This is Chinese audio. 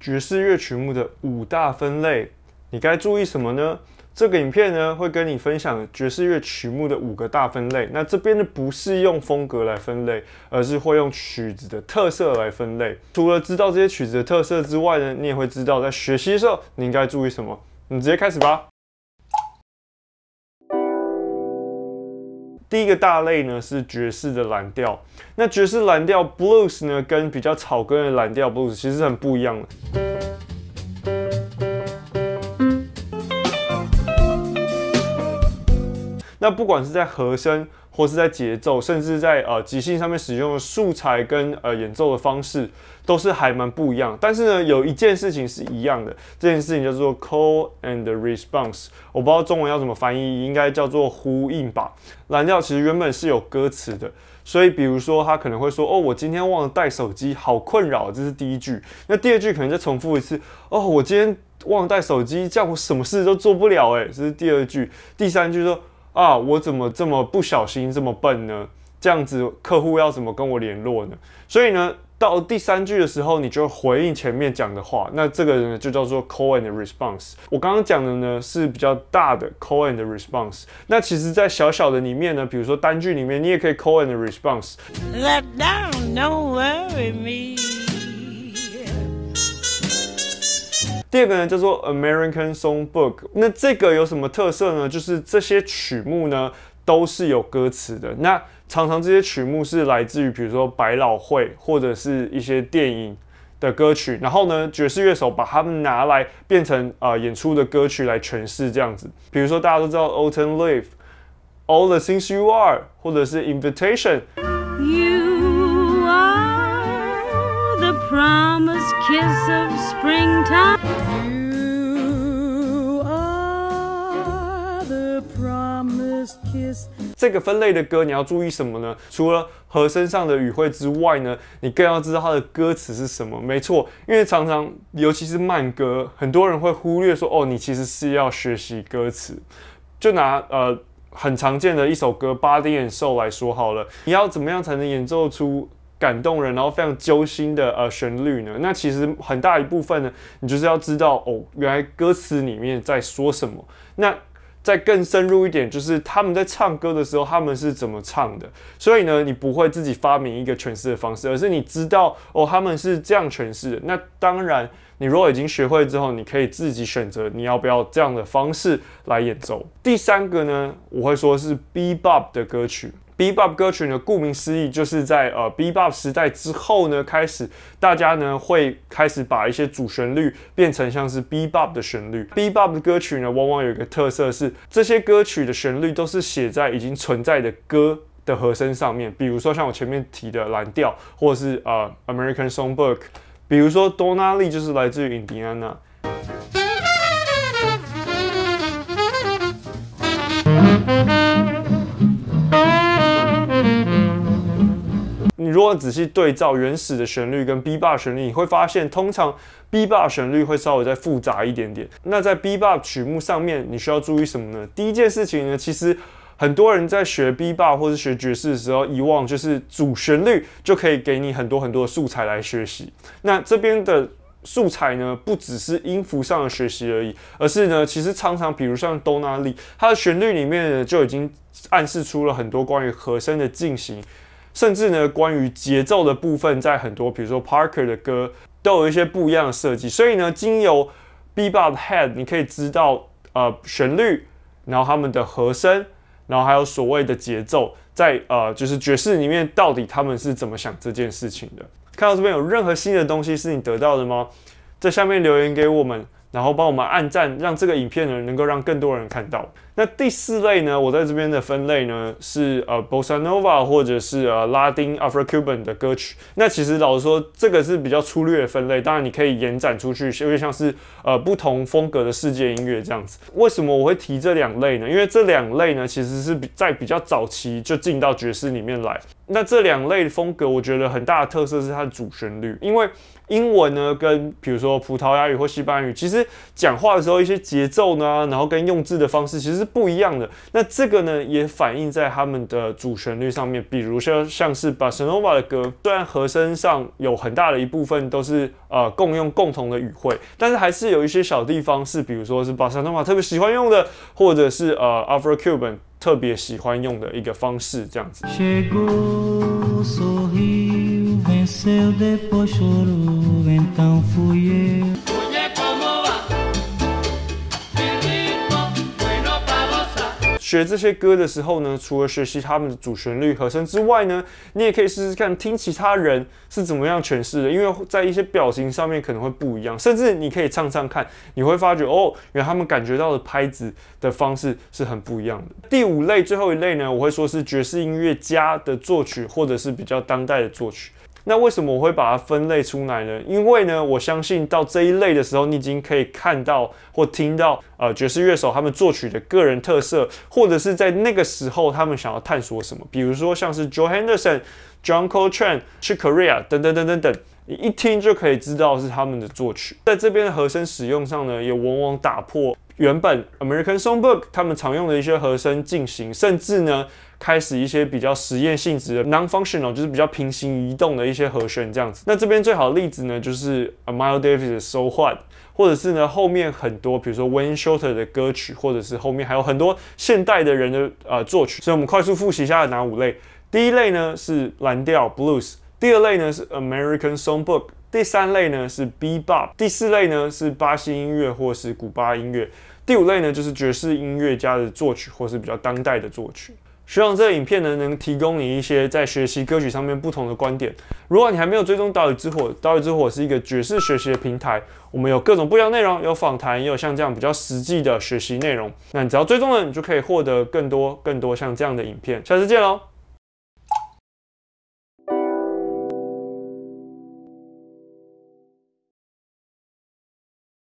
爵士乐曲目的五大分类，你该注意什么呢？这个影片呢会跟你分享爵士乐曲目的五个大分类。那这边呢不是用风格来分类，而是会用曲子的特色来分类。除了知道这些曲子的特色之外呢，你也会知道在学习的时候你应该注意什么。你直接开始吧。第一个大类呢是爵士的蓝调，那爵士蓝调 blues 呢，跟比较草根的蓝调 blues 其实很不一样的。那不管是在和声，或是在节奏，甚至在呃即兴上面使用的素材跟呃演奏的方式，都是还蛮不一样。但是呢，有一件事情是一样的，这件事情叫做 call and response。我不知道中文要怎么翻译，应该叫做呼应吧。蓝调其实原本是有歌词的，所以比如说他可能会说，哦，我今天忘了带手机，好困扰。这是第一句。那第二句可能就重复一次，哦，我今天忘了带手机，这样我什么事都做不了。诶，这是第二句。第三句说。啊，我怎么这么不小心，这么笨呢？这样子客户要怎么跟我联络呢？所以呢，到第三句的时候，你就回应前面讲的话。那这个人就叫做 call and response。我刚刚讲的呢是比较大的 call and response。那其实，在小小的里面呢，比如说单句里面，你也可以 call and response。第二个呢叫做 American Songbook，那这个有什么特色呢？就是这些曲目呢都是有歌词的。那常常这些曲目是来自于比如说百老汇或者是一些电影的歌曲，然后呢爵士乐手把他们拿来变成啊演出的歌曲来诠释这样子。比如说大家都知道 Autumn Leaf，All the Things You Are，或者是 Invitation。这个分类的歌，你要注意什么呢？除了和声上的语汇之外呢，你更要知道它的歌词是什么。没错，因为常常尤其是慢歌，很多人会忽略说，哦，你其实是要学习歌词。就拿呃很常见的一首歌《巴点演奏》来说好了，你要怎么样才能演奏出？感动人，然后非常揪心的呃旋律呢，那其实很大一部分呢，你就是要知道哦，原来歌词里面在说什么。那再更深入一点，就是他们在唱歌的时候，他们是怎么唱的。所以呢，你不会自己发明一个诠释的方式，而是你知道哦，他们是这样诠释的。那当然，你如果已经学会之后，你可以自己选择你要不要这样的方式来演奏。第三个呢，我会说是 B Bob 的歌曲。Be Bop 歌曲呢，顾名思义，就是在呃 Be Bop 时代之后呢，开始大家呢会开始把一些主旋律变成像是 Be Bop 的旋律。Be Bop 的歌曲呢，往往有一个特色是，这些歌曲的旋律都是写在已经存在的歌的和声上面。比如说像我前面提的蓝调，或者是呃 American Songbook，比如说多纳利就是来自于印第安 a 仔细对照原始的旋律跟 B b 旋律，你会发现通常 B b 旋律会稍微再复杂一点点。那在 B b 曲目上面，你需要注意什么呢？第一件事情呢，其实很多人在学 B b 或是学爵士的时候，遗忘就是主旋律就可以给你很多很多的素材来学习。那这边的素材呢，不只是音符上的学习而已，而是呢，其实常常比如像 d o n n l 它的旋律里面就已经暗示出了很多关于和声的进行。甚至呢，关于节奏的部分，在很多比如说 Parker 的歌，都有一些不一样的设计。所以呢，经由 Bebop Head，你可以知道呃旋律，然后他们的和声，然后还有所谓的节奏，在呃就是爵士里面到底他们是怎么想这件事情的。看到这边有任何新的东西是你得到的吗？在下面留言给我们，然后帮我们按赞，让这个影片呢能够让更多人看到。那第四类呢？我在这边的分类呢是呃 bossa nova 或者是呃拉丁 Afro-Cuban 的歌曲。那其实老实说，这个是比较粗略的分类。当然，你可以延展出去，有点像是呃不同风格的世界音乐这样子。为什么我会提这两类呢？因为这两类呢，其实是比在比较早期就进到爵士里面来。那这两类风格，我觉得很大的特色是它的主旋律，因为英文呢，跟比如说葡萄牙语或西班牙语，其实讲话的时候一些节奏呢，然后跟用字的方式，其实。不一样的，那这个呢，也反映在他们的主旋律上面。比如说，像是 b a a s n o v a 的歌，虽然和声上有很大的一部分都是呃共用共同的语汇，但是还是有一些小地方是，比如说是 b a a s n o v a 特别喜欢用的，或者是呃 Cuban 特别喜欢用的一个方式，这样子。学这些歌的时候呢，除了学习他们的主旋律、和声之外呢，你也可以试试看听其他人是怎么样诠释的，因为在一些表情上面可能会不一样，甚至你可以唱唱看，你会发觉哦，原来他们感觉到的拍子的方式是很不一样的。第五类，最后一类呢，我会说是爵士音乐家的作曲，或者是比较当代的作曲。那为什么我会把它分类出来呢？因为呢，我相信到这一类的时候，你已经可以看到或听到，呃，爵士乐手他们作曲的个人特色，或者是在那个时候他们想要探索什么。比如说像是 Joe Henderson、j o h n o l t r a n n Chick Corea 等等等等等，你一听就可以知道是他们的作曲。在这边的和声使用上呢，也往往打破原本 American Songbook 他们常用的一些和声进行，甚至呢。开始一些比较实验性质的 non-functional，就是比较平行移动的一些和弦这样子。那这边最好的例子呢，就是 a m i l Davis 的 So h a t 或者是呢后面很多，比如说 Wayne Shorter 的歌曲，或者是后面还有很多现代的人的呃作曲。所以，我们快速复习一下哪五类。第一类呢是蓝调 blues，第二类呢是 American Songbook，第三类呢是 Be Bop，第四类呢是巴西音乐或是古巴音乐，第五类呢就是爵士音乐家的作曲或是比较当代的作曲。希望这个影片呢，能提供你一些在学习歌曲上面不同的观点。如果你还没有追踪岛屿之火，岛屿之火是一个爵士学习的平台，我们有各种不一样内容，有访谈，也有像这样比较实际的学习内容。那你只要追踪了，你就可以获得更多、更多像这样的影片。下次见喽！